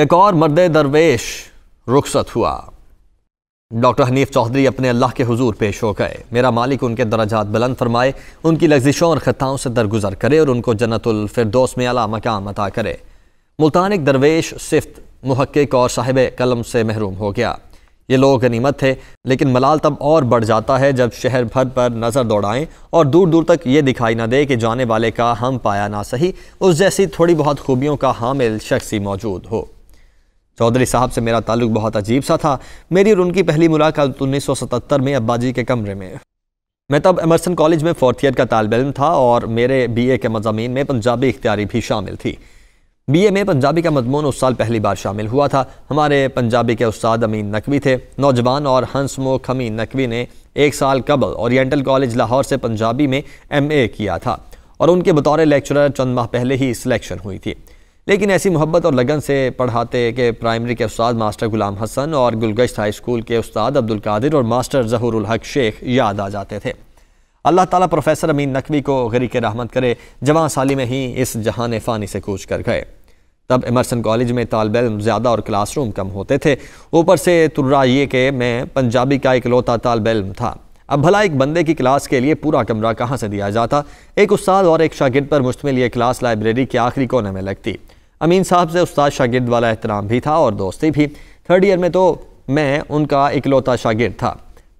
एक और मर्द दरवेश रुखसत हुआ डॉक्टर हनीफ चौधरी अपने अल्लाह के हुजूर पेश हो गए मेरा मालिक उनके दराजात बुलंद फरमाए उनकी लग्जिशों और ख़ताओं से दरगुजर करे और उनको जन्नतफरदोस में अला मकाम अता करे मुल्तान एक दरवेश सिफ्त मुहक्क और साहिब कलम से महरूम हो गया ये लोग गनीमत थे लेकिन मलाल तब और बढ़ जाता है जब शहर भर पर नज़र दौड़ाएं और दूर दूर तक ये दिखाई ना दे कि जाने वाले का हम पाया ना सही उस जैसी थोड़ी बहुत खूबियों का हामिल शख्सी मौजूद हो चौधरी साहब से मेरा ताल्लुक बहुत अजीब सा था मेरी और उनकी पहली मुलाकात 1977 में अब्बाजी के कमरे में मैं तब एमरसन कॉलेज में फोर्थ ईयर का तालब इम था और मेरे बी ए के मजामी में पंजाबी इख्तियारी भी शामिल थी बी ए में पंजाबी का मजमून उस साल पहली बार शामिल हुआ था हमारे पंजाबी के उस्ताद अमीन नकवी थे नौजवान और हंसमुख अमीन नकवी ने एक साल कबल औरटल कॉलेज लाहौर से पंजाबी में एम ए किया था और उनके बतौर लेक्चरर चंद माह पहले ही सिलेक्शन हुई थी लेकिन ऐसी मोहब्बत और लगन से पढ़ाते कि प्राइमरी के उस्ताद मास्टर गुलाम हसन और गुलगश्त हाई स्कूल के उस्ताद अब्दुल कादिर और मास्टर जहूरुल हक शेख याद आ जाते थे अल्लाह ताला प्रोफेसर अमीन नकवी को गरीक रहमत करे जवान साली में ही इस जहान फ़ानी से कूच कर गए तब एमरसन कॉलेज में तालब इम ज़्यादा और क्लासरूम कम होते थे ऊपर से तुर्रा ये कि मैं पंजाबी का इकलौता तालब इम था अब भला एक बंदे की क्लास के लिए पूरा कमरा कहाँ से दिया जाता एक उस्ताद और एक शागिद पर मुश्तमिल ये क्लास लाइब्रेरी के आखिरी कोने में लगती अमीन साहब से उस्ताद शागिर्द वाला एहतराम भी था और दोस्ती भी थर्ड ईयर में तो मैं उनका इकलौता शागिर्द था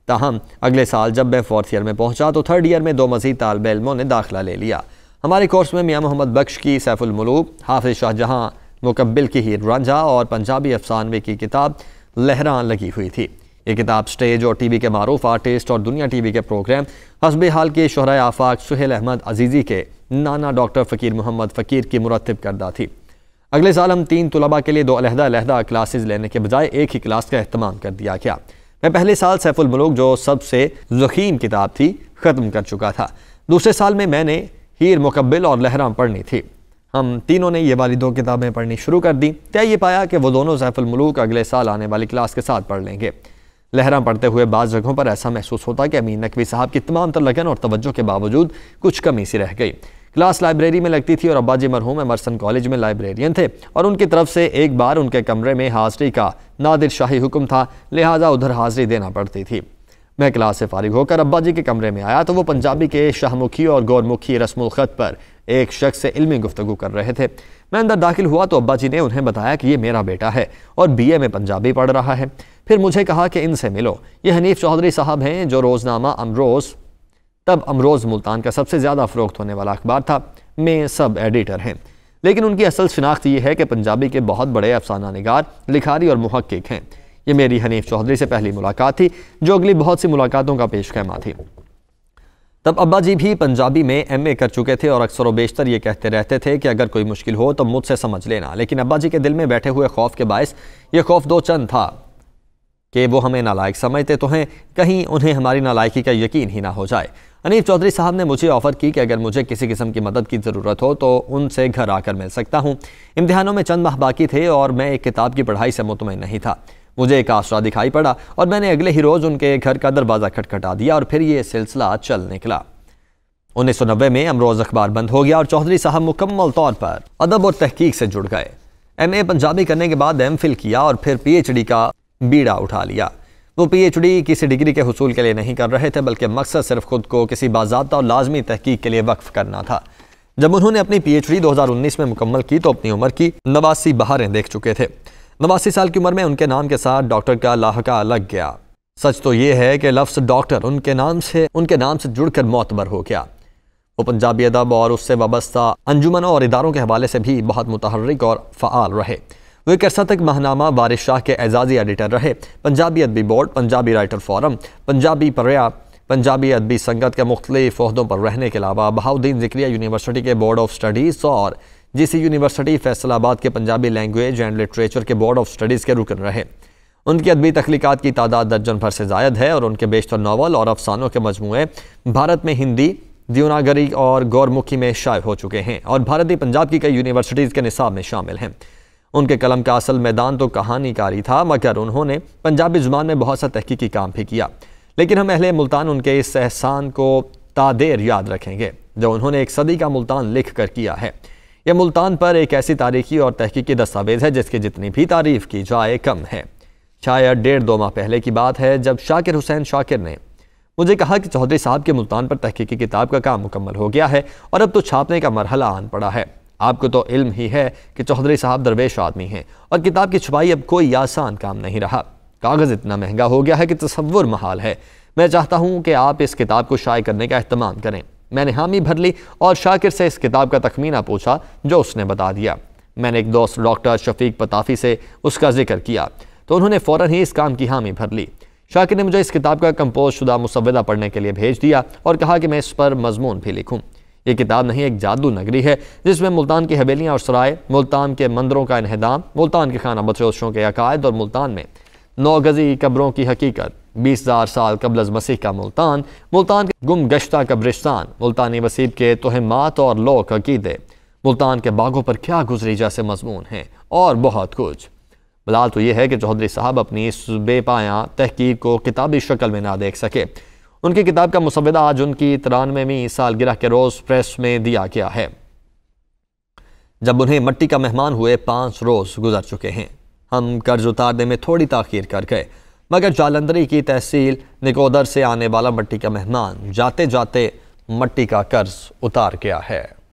ताहम अगले साल जब मैं फोर्थ ईयर में पहुंचा तो थर्ड ईयर में दो मजीद तालब इलमों ने दाखिला ले लिया हमारे कोर्स में मियाँ मोहम्मद बख्श की सैफुलमलूक हाफिज शाहजहाँ मुकबिल की हीर रंझा और पंजाबी अफसानवे की किताब लहरा लगी हुई थी ये किताब स्टेज और टी वी के मरूफ आर्टिस्ट और दुनिया टी वी के प्रोग्राम हसब हाल के शहरा आफाक सुहेल अहमद अजीज़ी के नाना डॉक्टर फ़कीर मोहम्मद फ़कीर की मुरतब करदा थी अगले साल हम तीन तलबा के लिए दो अलहदा क्लासेज लेने के बजाय एक ही क्लास का अहतमाम कर दिया गया मैं पहले साल सैफुलमलूक जो सबसे जखीम किताब थी ख़त्म कर चुका था दूसरे साल में मैंने हीर मुकबिल और लहराम पढ़नी थी हम तीनों ने ये वाली दो किताबें पढ़नी शुरू कर दी तय ये पाया कि वो दोनों सैफुलमलूक अगले साल आने वाली क्लास के साथ पढ़ लेंगे लहराम पढ़ते हुए बाज़ जगहों पर ऐसा महसूस होता कि अमीन नकवी साहब की तमाम लगन और तवज्जो के बावजूद कुछ कमी सी रह गई क्लास लाइब्रेरी में लगती थी और अब्बा जी मरहूम एमरसन कॉलेज में लाइब्रेरियन थे और उनकी तरफ से एक बार उनके कमरे में हाजिरी का नादिर शाही हुक्म था लिहाजा उधर हाजिरी देना पड़ती थी मैं क्लास से फारिग होकर अब्बा जी के कमरे में आया तो वो पंजाबी के शाहमुखी और गौरमुखी खत पर एक शख्स से इलमी गुफ्तु कर रहे थे मैं अंदर दाखिल हुआ तो अब्बा जी ने उन्हें बताया कि ये मेरा बेटा है और ए में पंजाबी पढ़ रहा है फिर मुझे कहा कि इनसे मिलो ये हनीफ चौधरी साहब हैं जो रोज़नामा अमरोज़ तब अमरोज़ मुल्तान का सबसे ज़्यादा फ़रोख्त होने वाला अखबार था में सब एडिटर हैं लेकिन उनकी असल शिनाख्त यह है कि पंजाबी के बहुत बड़े अफसाना नगार लिखारी और महक्क हैं ये मेरी हनीफ चौधरी से पहली मुलाकात थी जो अगली बहुत सी मुलाकातों का पेश खैमा थी तब अब्बा जी भी पंजाबी में एम ए कर चुके थे और अक्सर व बेशतर ये कहते रहते थे कि अगर कोई मुश्किल हो तो मुझसे समझ लेना लेकिन अब्बा जी के दिल में बैठे हुए खौफ के बायस ये खौफ दो चंद था कि वो हमें नालायक समझते तो हैं कहीं उन्हें हमारी नालायकी का यकीन ही ना हो जाए अनिल चौधरी साहब ने मुझे ऑफर की कि अगर मुझे किसी किस्म की मदद की ज़रूरत हो तो उनसे घर आकर मिल सकता हूँ इम्तिहानों में चंद माह बाकी थे और मैं एक किताब की पढ़ाई से मुतमिन नहीं था मुझे एक आसरा दिखाई पड़ा और मैंने अगले ही रोज़ उनके घर का दरवाज़ा खटखटा दिया और फिर ये सिलसिला चल निकला उन्नीस सौ नब्बे में अमरोज़ अखबार बंद हो गया और चौधरी साहब मुकम्मल तौर पर अदब और तहकीक से जुड़ गए एम ए पंजाबी करने के बाद एम फिल किया और फिर पी एच डी का बीड़ा उठा लिया वो पीएचडी किसी डिग्री के हसूल के लिए नहीं कर रहे थे बल्कि मकसद सिर्फ खुद को किसी बाजाबा और लाजमी तहकीक के लिए वक्फ करना था जब उन्होंने अपनी पीएचडी 2019 में मुकम्मल की तो अपनी उम्र की नवासी बहारें देख चुके थे नवासी साल की उम्र में उनके नाम के साथ डॉक्टर का लाहका लग गया सच तो ये है कि लफ्स डॉक्टर उनके नाम से उनके नाम से जुड़कर मोतबर हो गया वो पंजाबी अदब और उससे वाबस्ता अंजुमनों और इदारों के हवाले से भी बहुत मुतहरक और फ़ाल रहे वो एक अरसा तक महनामा वारिस शाह के एजाजी एडिटर रहे पंजाबी अदबी Board Punjabi Writer Forum Punjabi पर्या पंजाबी अदबी संगत के मुख्तलिफ अहदों पर रहने के अलावा बहाउद्दीन जिक्रिया यूनिवर्सिटी के बोर्ड ऑफ स्टडीज़ और जी यूनिवर्सिटी फैसलाबाद के पंजाबी लैंग्वेज एंड लिटरेचर के बोर्ड ऑफ स्टडीज़ के रुकन रहे उनकी अदबी तख्लीक़ात की तादाद दर्जन भर से जायद है और उनके बेशतर नावल और अफसानों के मजमू भारत में हिंदी दीवनागरी और गौरमुखी में शायद हो चुके हैं और भारतीय पंजाब की कई यूनिवर्सिटीज़ के निसाब में शामिल हैं उनके कलम का असल मैदान तो कहानीकारी था मगर उन्होंने पंजाबी ज़ुबान में बहुत सा तहकीकी काम भी किया लेकिन हम अहले मुल्तान उनके इस एहसान को तादेर याद रखेंगे जो उन्होंने एक सदी का मुल्तान लिख कर किया है यह मुल्तान पर एक ऐसी तारीखी और तहकीकी दस्तावेज़ है जिसकी जितनी भी तारीफ की जाए कम है शायद डेढ़ दो माह पहले की बात है जब शाकिर हुसैन शाकिर ने मुझे कहा कि चौधरी साहब के मुल्तान पर तहकीकी किताब का काम मुकम्मल हो गया है और अब तो छापने का मरहला आन पड़ा है आपको तो इल्म ही है कि चौधरी साहब दरवेश आदमी हैं और किताब की छुपाई अब कोई आसान काम नहीं रहा कागज़ इतना महंगा हो गया है कि तस्वुर महाल है मैं चाहता हूँ कि आप इस किताब को शाये करने का अहतमाम करें मैंने हामी भर ली और शाकिर से इस किताब का तखमीना पूछा जो उसने बता दिया मैंने एक दोस्त डॉक्टर शफीक पताफी से उसका जिक्र किया तो उन्होंने फ़ौर ही इस काम की हामी भर ली शाकिर ने मुझे इस किताब का कम्पोज शुदा मुसवदा पढ़ने के लिए भेज दिया और कहा कि मैं इस पर मजमून भी लिखूँ ये किताब नहीं एक जादू नगरी है जिसमें मुल्तान की हवेलियाँ और सराय मुल्तान के मंदिरों का इहदाम मुल्तान के खाना बदशोशों के अकायद और मुल्तान में नौगजी कब्रों की हकीकत बीस हज़ार साल कबल मसीह का मुल्तान मुल्तान के गुम गश्ता कब्रिस्तान मुल्तानी वसीब के तोहमात और लोक अकीदे मुल्तान के बागों पर क्या गुजरी जैसे मजमून हैं और बहुत कुछ बलाल तो ये है कि चौधरी साहब अपनी इस बेपाया तहकीर को किताबी शक्ल में ना देख सके उनकी किताब का मुसविदा आज उनकी तिरानवेवीं सालगिरह के रोज़ प्रेस में दिया गया है जब उन्हें मट्टी का मेहमान हुए पांच रोज़ गुजर चुके हैं हम कर्ज उतारने में थोड़ी ताखिर कर गए मगर जालंदरी की तहसील निकोदर से आने वाला मट्टी का मेहमान जाते जाते मट्टी का कर्ज उतार गया है